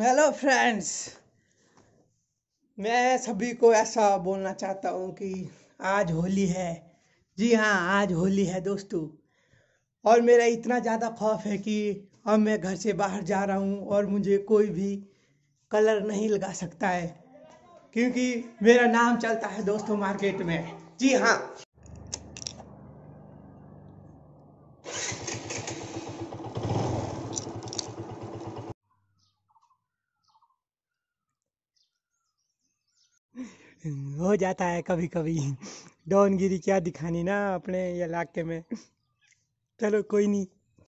hello friends मैं सभी को ऐसा बोलना चाहता हूँ कि आज होली है जी हाँ आज होली है दोस्तों और मेरा इतना ज़्यादा खौफ है कि अब मैं घर से बाहर जा रहा हूँ और मुझे कोई भी कलर नहीं लगा सकता है क्योंकि मेरा नाम चलता है दोस्तों मार्केट में जी हाँ हो जाता है कभी कभी डॉनगिरी क्या दिखानी ना अपने इलाके में चलो कोई नहीं